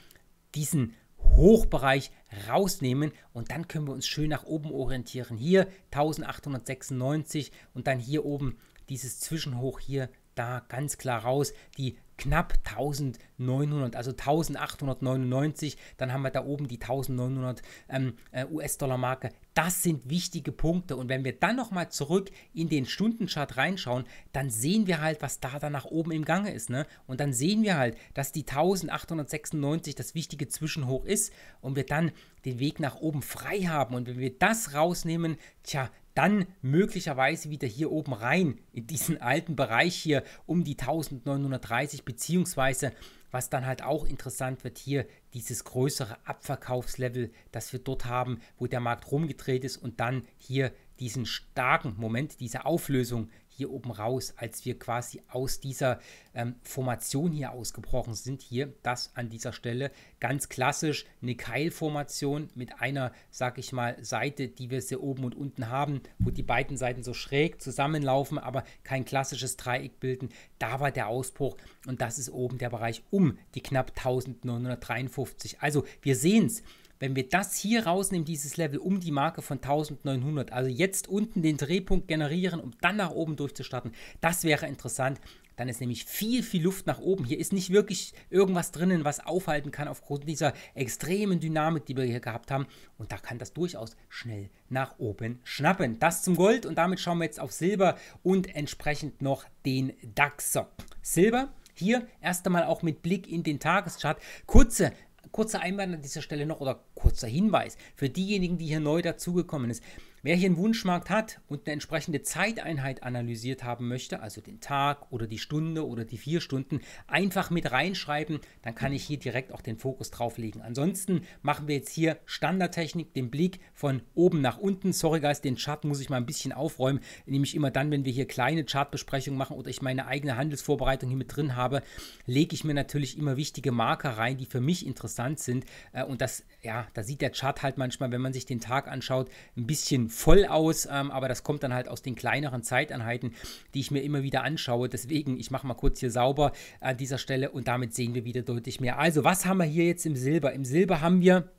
Speaker 1: diesen Hochbereich rausnehmen und dann können wir uns schön nach oben orientieren. Hier 1896 und dann hier oben dieses Zwischenhoch hier da ganz klar raus. Die knapp 1900, also 1899, dann haben wir da oben die 1900 ähm, äh, US-Dollar-Marke. Das sind wichtige Punkte und wenn wir dann nochmal zurück in den Stundenchart reinschauen, dann sehen wir halt, was da dann nach oben im Gange ist. Ne? Und dann sehen wir halt, dass die 1896 das wichtige Zwischenhoch ist und wir dann den Weg nach oben frei haben. Und wenn wir das rausnehmen, tja, dann möglicherweise wieder hier oben rein in diesen alten Bereich hier um die 1930 beziehungsweise was dann halt auch interessant wird hier dieses größere Abverkaufslevel, das wir dort haben, wo der Markt rumgedreht ist und dann hier diesen starken Moment, diese Auflösung hier oben raus, als wir quasi aus dieser ähm, Formation hier ausgebrochen sind. Hier, das an dieser Stelle ganz klassisch eine Keilformation mit einer, sag ich mal, Seite, die wir hier oben und unten haben, wo die beiden Seiten so schräg zusammenlaufen, aber kein klassisches Dreieck bilden. Da war der Ausbruch und das ist oben der Bereich um die knapp 1953. Also wir sehen es wenn wir das hier rausnehmen, dieses Level um die Marke von 1900, also jetzt unten den Drehpunkt generieren, um dann nach oben durchzustarten, das wäre interessant. Dann ist nämlich viel, viel Luft nach oben. Hier ist nicht wirklich irgendwas drinnen, was aufhalten kann aufgrund dieser extremen Dynamik, die wir hier gehabt haben. Und da kann das durchaus schnell nach oben schnappen. Das zum Gold und damit schauen wir jetzt auf Silber und entsprechend noch den DAX. Silber hier erst einmal auch mit Blick in den Tageschart. Kurze Kurzer Einwand an dieser Stelle noch oder kurzer Hinweis für diejenigen, die hier neu dazugekommen sind. Wer hier einen Wunschmarkt hat und eine entsprechende Zeiteinheit analysiert haben möchte, also den Tag oder die Stunde oder die vier Stunden, einfach mit reinschreiben, dann kann ich hier direkt auch den Fokus drauflegen. Ansonsten machen wir jetzt hier Standardtechnik, den Blick von oben nach unten. Sorry Guys, den Chart muss ich mal ein bisschen aufräumen, nämlich immer dann, wenn wir hier kleine Chartbesprechungen machen oder ich meine eigene Handelsvorbereitung hier mit drin habe, lege ich mir natürlich immer wichtige Marker rein, die für mich interessant sind. Äh, und das, ja, da sieht der Chart halt manchmal, wenn man sich den Tag anschaut, ein bisschen voll aus, ähm, aber das kommt dann halt aus den kleineren Zeiteinheiten, die ich mir immer wieder anschaue. Deswegen, ich mache mal kurz hier sauber an dieser Stelle und damit sehen wir wieder deutlich mehr. Also, was haben wir hier jetzt im Silber? Im Silber haben wir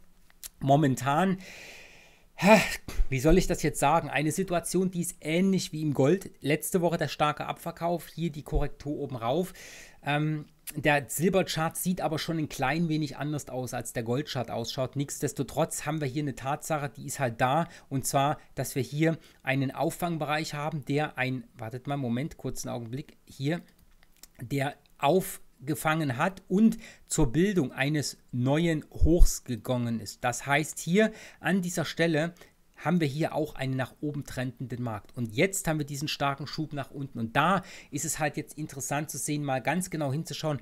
Speaker 1: momentan wie soll ich das jetzt sagen? Eine Situation, die ist ähnlich wie im Gold. Letzte Woche der starke Abverkauf, hier die Korrektur oben rauf. Ähm, der Silberchart sieht aber schon ein klein wenig anders aus, als der Goldchart ausschaut. Nichtsdestotrotz haben wir hier eine Tatsache, die ist halt da. Und zwar, dass wir hier einen Auffangbereich haben, der ein, wartet mal, Moment, kurzen Augenblick, hier, der aufgefangen hat und zur Bildung eines neuen Hochs gegangen ist. Das heißt, hier an dieser Stelle haben wir hier auch einen nach oben trendenden Markt. Und jetzt haben wir diesen starken Schub nach unten. Und da ist es halt jetzt interessant zu sehen, mal ganz genau hinzuschauen,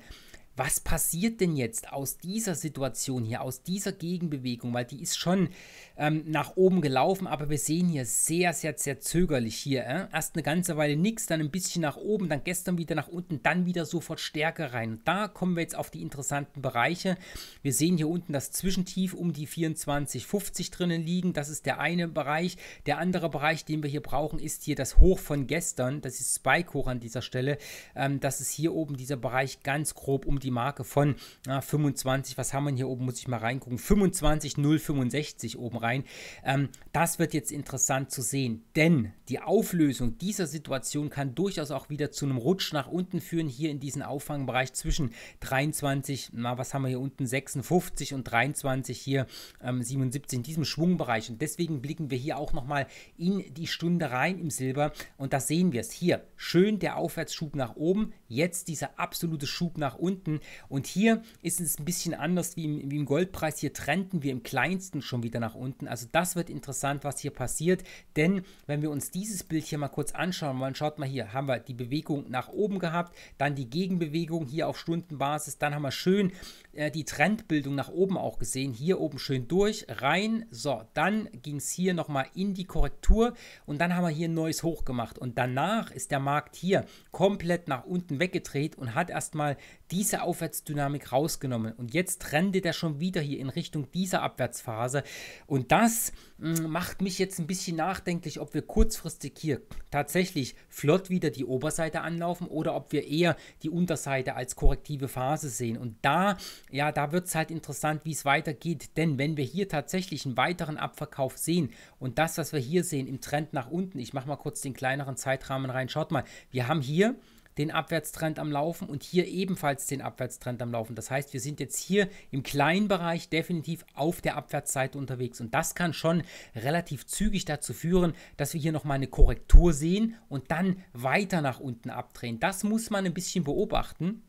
Speaker 1: was passiert denn jetzt aus dieser Situation hier, aus dieser Gegenbewegung, weil die ist schon ähm, nach oben gelaufen, aber wir sehen hier sehr, sehr, sehr zögerlich hier. Äh? Erst eine ganze Weile nichts, dann ein bisschen nach oben, dann gestern wieder nach unten, dann wieder sofort Stärke rein. Und da kommen wir jetzt auf die interessanten Bereiche. Wir sehen hier unten das Zwischentief um die 24,50 drinnen liegen. Das ist der eine Bereich. Der andere Bereich, den wir hier brauchen, ist hier das Hoch von gestern. Das ist Spike hoch an dieser Stelle. Ähm, das ist hier oben dieser Bereich ganz grob um die die Marke von na, 25, was haben wir hier oben, muss ich mal reingucken, 25,065 oben rein. Ähm, das wird jetzt interessant zu sehen, denn die Auflösung dieser Situation kann durchaus auch wieder zu einem Rutsch nach unten führen, hier in diesen Auffangbereich zwischen 23, na, was haben wir hier unten, 56 und 23 hier, ähm, 77, in diesem Schwungbereich. Und deswegen blicken wir hier auch nochmal in die Stunde rein im Silber und da sehen wir es hier. Schön der Aufwärtsschub nach oben, jetzt dieser absolute Schub nach unten. Und hier ist es ein bisschen anders wie im, wie im Goldpreis. Hier trennten wir im kleinsten schon wieder nach unten. Also das wird interessant, was hier passiert. Denn wenn wir uns dieses Bild hier mal kurz anschauen, wollen, schaut mal hier, haben wir die Bewegung nach oben gehabt, dann die Gegenbewegung hier auf Stundenbasis, dann haben wir schön äh, die Trendbildung nach oben auch gesehen. Hier oben schön durch, rein. So, dann ging es hier nochmal in die Korrektur und dann haben wir hier ein neues Hoch gemacht. Und danach ist der Markt hier komplett nach unten weggedreht und hat erstmal diese Aufwärtsdynamik rausgenommen. Und jetzt trendet er schon wieder hier in Richtung dieser Abwärtsphase. Und das mh, hm, macht mich jetzt ein bisschen nachdenklich, ob wir kurzfristig hier tatsächlich flott wieder die Oberseite anlaufen oder ob wir eher die Unterseite als korrektive Phase sehen. Und da, ja, da wird es halt interessant, wie es weitergeht. Denn wenn wir hier tatsächlich einen weiteren Abverkauf sehen und das, was wir hier sehen im Trend nach unten, ich mache mal kurz den kleineren Zeitrahmen rein, schaut mal, wir haben hier den Abwärtstrend am Laufen und hier ebenfalls den Abwärtstrend am Laufen. Das heißt, wir sind jetzt hier im kleinen Bereich definitiv auf der Abwärtsseite unterwegs und das kann schon relativ zügig dazu führen, dass wir hier nochmal eine Korrektur sehen und dann weiter nach unten abdrehen. Das muss man ein bisschen beobachten.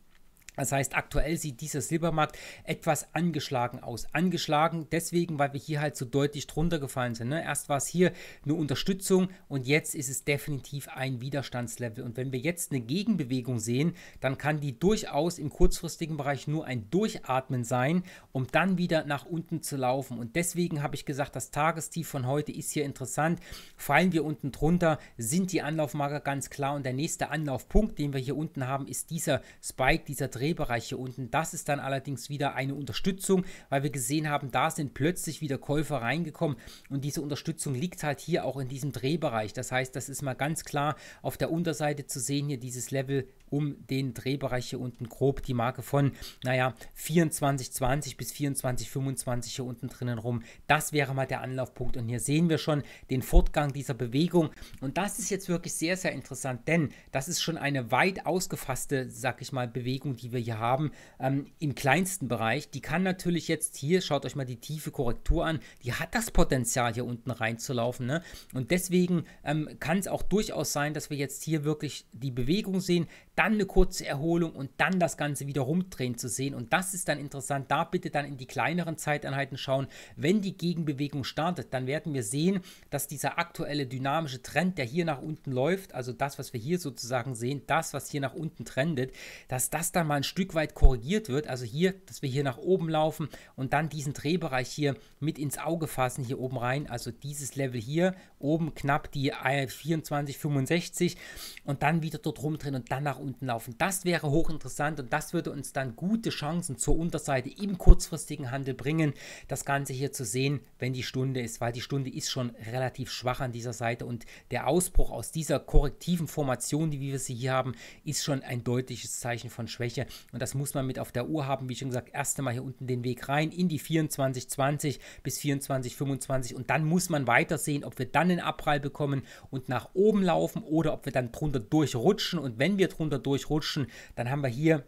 Speaker 1: Das heißt, aktuell sieht dieser Silbermarkt etwas angeschlagen aus. Angeschlagen deswegen, weil wir hier halt so deutlich drunter gefallen sind. Ne? Erst war es hier eine Unterstützung und jetzt ist es definitiv ein Widerstandslevel. Und wenn wir jetzt eine Gegenbewegung sehen, dann kann die durchaus im kurzfristigen Bereich nur ein Durchatmen sein, um dann wieder nach unten zu laufen. Und deswegen habe ich gesagt, das Tagestief von heute ist hier interessant. Fallen wir unten drunter, sind die Anlaufmarker ganz klar. Und der nächste Anlaufpunkt, den wir hier unten haben, ist dieser Spike, dieser Dreh Drehbereich hier unten. Das ist dann allerdings wieder eine Unterstützung, weil wir gesehen haben, da sind plötzlich wieder Käufer reingekommen und diese Unterstützung liegt halt hier auch in diesem Drehbereich. Das heißt, das ist mal ganz klar auf der Unterseite zu sehen hier dieses Level um den Drehbereich hier unten grob die Marke von, naja, 24,20 bis 24,25 hier unten drinnen rum. Das wäre mal der Anlaufpunkt und hier sehen wir schon den Fortgang dieser Bewegung und das ist jetzt wirklich sehr, sehr interessant, denn das ist schon eine weit ausgefasste, sag ich mal, Bewegung, die wir wir hier haben, ähm, im kleinsten Bereich, die kann natürlich jetzt hier, schaut euch mal die tiefe Korrektur an, die hat das Potenzial hier unten reinzulaufen. Ne? Und deswegen ähm, kann es auch durchaus sein, dass wir jetzt hier wirklich die Bewegung sehen, dann eine kurze Erholung und dann das Ganze wieder rumdrehen zu sehen. Und das ist dann interessant. Da bitte dann in die kleineren Zeiteinheiten schauen. Wenn die Gegenbewegung startet, dann werden wir sehen, dass dieser aktuelle dynamische Trend, der hier nach unten läuft, also das, was wir hier sozusagen sehen, das, was hier nach unten trendet, dass das dann mal ein Stück weit korrigiert wird. Also hier, dass wir hier nach oben laufen und dann diesen Drehbereich hier mit ins Auge fassen, hier oben rein. Also dieses Level hier, oben knapp die 24,65 und dann wieder dort rumdrehen und dann nach unten laufen. Das wäre hochinteressant und das würde uns dann gute Chancen zur Unterseite im kurzfristigen Handel bringen, das Ganze hier zu sehen, wenn die Stunde ist, weil die Stunde ist schon relativ schwach an dieser Seite und der Ausbruch aus dieser korrektiven Formation, die wir sie hier haben, ist schon ein deutliches Zeichen von Schwäche. Und das muss man mit auf der Uhr haben. Wie schon gesagt, erst einmal hier unten den Weg rein in die 2420 bis 2425 und dann muss man weitersehen, ob wir dann einen Abprall bekommen und nach oben laufen oder ob wir dann drunter durchrutschen. Und wenn wir drunter durchrutschen, dann haben wir hier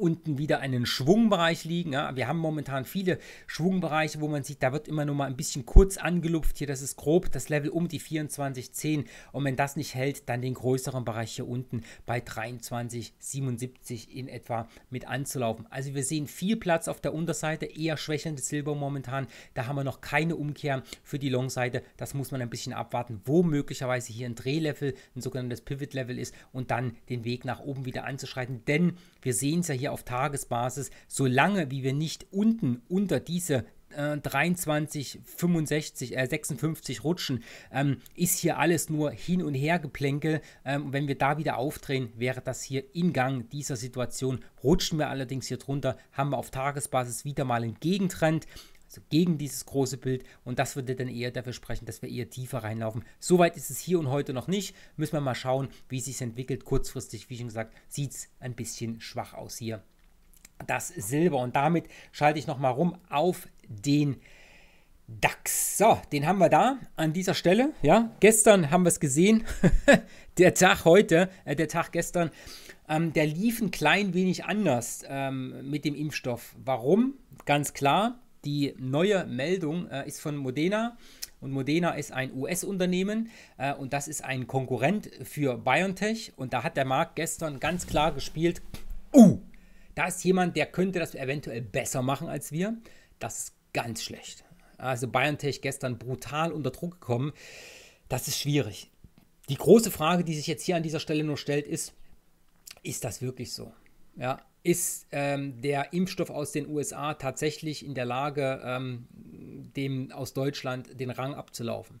Speaker 1: unten wieder einen Schwungbereich liegen. Ja. Wir haben momentan viele Schwungbereiche, wo man sieht, da wird immer nur mal ein bisschen kurz angelupft. Hier, das ist grob das Level um die 24,10. Und wenn das nicht hält, dann den größeren Bereich hier unten bei 23,77 in etwa mit anzulaufen. Also wir sehen viel Platz auf der Unterseite, eher schwächelndes Silber momentan. Da haben wir noch keine Umkehr für die Long-Seite. Das muss man ein bisschen abwarten, wo möglicherweise hier ein Drehlevel, ein sogenanntes Pivot-Level ist und dann den Weg nach oben wieder anzuschreiten. Denn wir sehen es ja hier auf Tagesbasis, solange wie wir nicht unten unter diese 23, 65, äh, 56 äh, rutschen, ähm, ist hier alles nur hin und her geplänkel. Ähm, wenn wir da wieder aufdrehen, wäre das hier in Gang dieser Situation. Rutschen wir allerdings hier drunter, haben wir auf Tagesbasis wieder mal einen Gegentrend also gegen dieses große Bild. Und das würde dann eher dafür sprechen, dass wir eher tiefer reinlaufen. Soweit ist es hier und heute noch nicht. Müssen wir mal schauen, wie es sich entwickelt. Kurzfristig, wie schon gesagt, sieht es ein bisschen schwach aus hier. Das Silber. Und damit schalte ich nochmal rum auf den DAX. So, den haben wir da an dieser Stelle. Ja, gestern haben wir es gesehen. [LAUGHS] der Tag heute, äh, der Tag gestern, ähm, der lief ein klein wenig anders ähm, mit dem Impfstoff. Warum? Ganz klar, die neue Meldung äh, ist von Modena und Modena ist ein US-Unternehmen äh, und das ist ein Konkurrent für BioNTech und da hat der Markt gestern ganz klar gespielt, uh, da ist jemand, der könnte das eventuell besser machen als wir. Das ist ganz schlecht. Also BioNTech gestern brutal unter Druck gekommen. Das ist schwierig. Die große Frage, die sich jetzt hier an dieser Stelle nur stellt, ist, ist das wirklich so? Ja, ist ähm, der Impfstoff aus den USA tatsächlich in der Lage, ähm, dem aus Deutschland den Rang abzulaufen?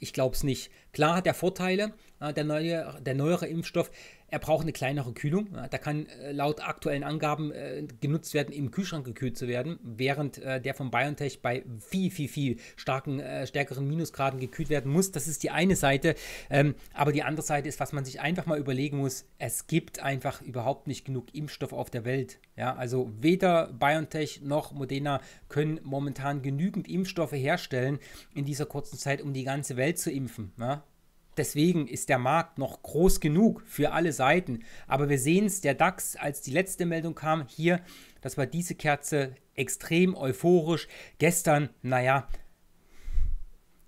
Speaker 1: Ich glaube es nicht. Klar hat er Vorteile, äh, der, neue, der neuere Impfstoff, er braucht eine kleinere Kühlung. Da kann äh, laut aktuellen Angaben äh, genutzt werden, im Kühlschrank gekühlt zu werden, während der von BioNTech bei viel, viel, viel starken, stärkeren Minusgraden gekühlt werden muss. Das ist die eine Seite. Ähm, aber die andere Seite ist, was man sich einfach mal überlegen muss, es gibt einfach überhaupt nicht genug Impfstoff auf der Welt. Ja, also weder BioNTech noch Modena können momentan genügend Impfstoffe herstellen in dieser kurzen Zeit, um die ganze Welt zu impfen. Ja? Deswegen ist der Markt noch groß genug für alle Seiten. Aber wir sehen es, der DAX, als die letzte Meldung kam, hier, das war diese Kerze, extrem euphorisch. Gestern, naja,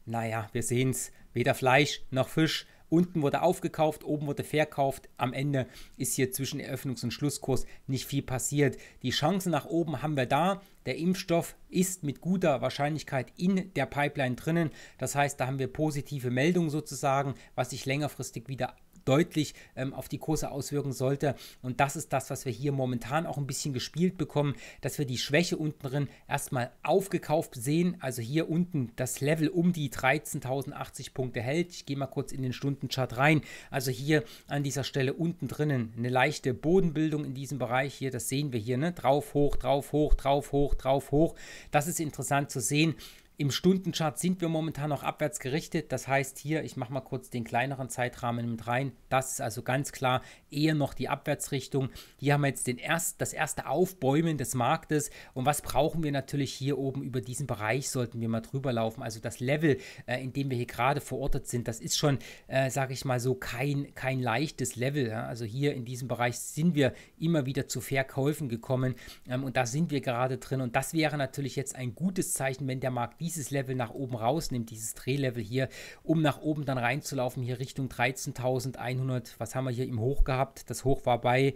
Speaker 1: naja, wir sehen es, weder Fleisch noch Fisch. Unten wurde aufgekauft, oben wurde verkauft. Am Ende ist hier zwischen Eröffnungs- und Schlusskurs nicht viel passiert. Die Chancen nach oben haben wir da. Der Impfstoff ist mit guter Wahrscheinlichkeit in der Pipeline drinnen. Das heißt, da haben wir positive Meldungen sozusagen, was sich längerfristig wieder deutlich ähm, auf die Kurse auswirken sollte. Und das ist das, was wir hier momentan auch ein bisschen gespielt bekommen, dass wir die Schwäche unten drin erstmal aufgekauft sehen. Also hier unten das Level um die 13.080 Punkte hält. Ich gehe mal kurz in den Stundenchart rein. Also hier an dieser Stelle unten drinnen eine leichte Bodenbildung in diesem Bereich hier. Das sehen wir hier, ne? Drauf, hoch, drauf, hoch, drauf, hoch, drauf, hoch. Das ist interessant zu sehen. Im Stundenchart sind wir momentan noch abwärts gerichtet. Das heißt hier, ich mache mal kurz den kleineren Zeitrahmen mit rein. Das ist also ganz klar eher noch die Abwärtsrichtung. Hier haben wir jetzt den erst, das erste Aufbäumen des Marktes. Und was brauchen wir natürlich hier oben über diesen Bereich? Sollten wir mal drüber laufen. Also das Level, äh, in dem wir hier gerade verortet sind, das ist schon, äh, sage ich mal so, kein, kein leichtes Level. Ja? Also hier in diesem Bereich sind wir immer wieder zu Verkäufen gekommen. Ähm, und da sind wir gerade drin. Und das wäre natürlich jetzt ein gutes Zeichen, wenn der Markt wieder dieses Level nach oben rausnimmt, dieses Drehlevel hier, um nach oben dann reinzulaufen, hier Richtung 13.100, was haben wir hier im Hoch gehabt? Das Hoch war bei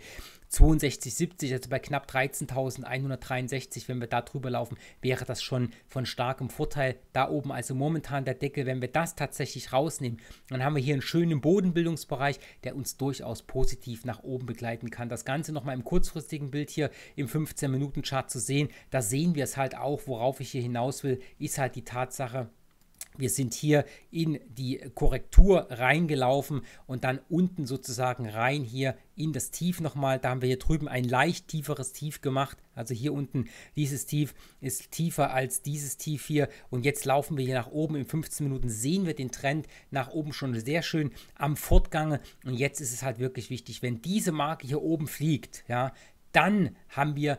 Speaker 1: 62,70, also bei knapp 13.163, wenn wir da drüber laufen, wäre das schon von starkem Vorteil. Da oben also momentan der Deckel, wenn wir das tatsächlich rausnehmen, dann haben wir hier einen schönen Bodenbildungsbereich, der uns durchaus positiv nach oben begleiten kann. Das Ganze nochmal im kurzfristigen Bild hier im 15-Minuten-Chart zu sehen, da sehen wir es halt auch, worauf ich hier hinaus will, ist halt die Tatsache, wir sind hier in die Korrektur reingelaufen und dann unten sozusagen rein hier in das Tief nochmal. Da haben wir hier drüben ein leicht tieferes Tief gemacht. Also hier unten dieses Tief ist tiefer als dieses Tief hier. Und jetzt laufen wir hier nach oben. In 15 Minuten sehen wir den Trend nach oben schon sehr schön am Fortgange. Und jetzt ist es halt wirklich wichtig, wenn diese Marke hier oben fliegt, ja, dann haben wir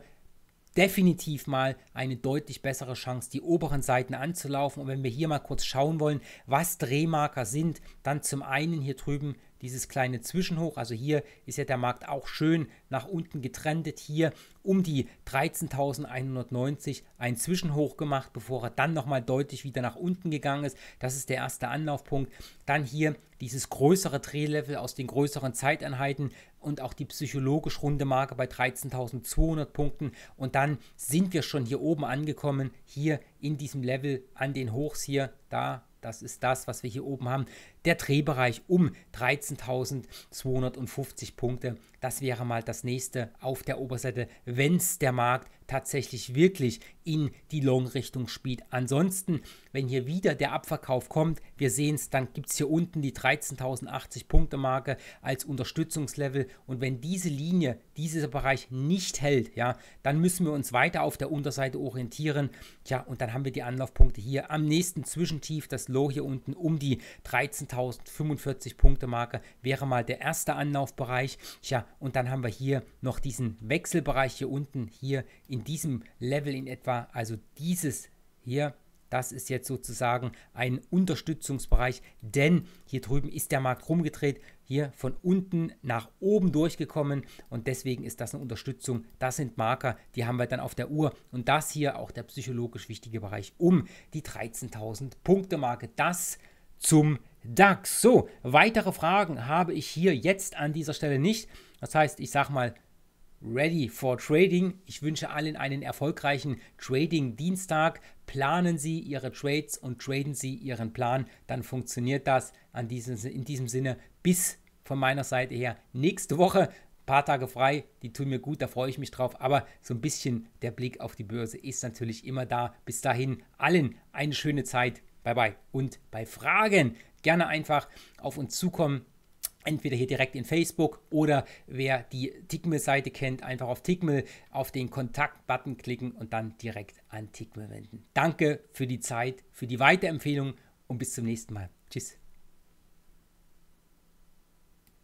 Speaker 1: definitiv mal eine deutlich bessere Chance, die oberen Seiten anzulaufen. Und wenn wir hier mal kurz schauen wollen, was Drehmarker sind, dann zum einen hier drüben dieses kleine Zwischenhoch. Also hier ist ja der Markt auch schön nach unten getrendet. Hier um die 13.190 ein Zwischenhoch gemacht, bevor er dann nochmal deutlich wieder nach unten gegangen ist. Das ist der erste Anlaufpunkt. Dann hier dieses größere Drehlevel aus den größeren Zeiteinheiten und auch die psychologisch runde Marke bei 13.200 Punkten. Und dann sind wir schon hier oben angekommen, hier in diesem Level an den Hochs hier. Da, das ist das, was wir hier oben haben der Drehbereich um 13.250 Punkte. Das wäre mal das nächste auf der Oberseite, wenn es der Markt tatsächlich wirklich in die Long-Richtung spielt. Ansonsten, wenn hier wieder der Abverkauf kommt, wir sehen es, dann gibt es hier unten die 13.080 Punkte Marke als Unterstützungslevel und wenn diese Linie, dieser Bereich nicht hält, ja, dann müssen wir uns weiter auf der Unterseite orientieren. Tja, und dann haben wir die Anlaufpunkte hier am nächsten Zwischentief, das Low hier unten um die 13.000 10.000, Punkte Marke wäre mal der erste Anlaufbereich. Tja, und dann haben wir hier noch diesen Wechselbereich hier unten, hier in diesem Level in etwa, also dieses hier das ist jetzt sozusagen ein Unterstützungsbereich, denn hier drüben ist der Markt rumgedreht, hier von unten nach oben durchgekommen und deswegen ist das eine Unterstützung. Das sind Marker, die haben wir dann auf der Uhr und das hier auch der psychologisch wichtige Bereich um die 13.000 Punkte Marke. Das zum DAX. So, weitere Fragen habe ich hier jetzt an dieser Stelle nicht. Das heißt, ich sage mal, ready for trading. Ich wünsche allen einen erfolgreichen Trading-Dienstag. Planen Sie Ihre Trades und traden Sie Ihren Plan. Dann funktioniert das an diesem, in diesem Sinne bis von meiner Seite her nächste Woche. Ein paar Tage frei, die tun mir gut, da freue ich mich drauf. Aber so ein bisschen der Blick auf die Börse ist natürlich immer da. Bis dahin allen eine schöne Zeit. Bye bye. Und bei Fragen gerne einfach auf uns zukommen. Entweder hier direkt in Facebook oder wer die Tickmill-Seite kennt, einfach auf Tickmill auf den Kontakt-Button klicken und dann direkt an Tickmill wenden. Danke für die Zeit, für die Weiterempfehlung und bis zum nächsten Mal. Tschüss.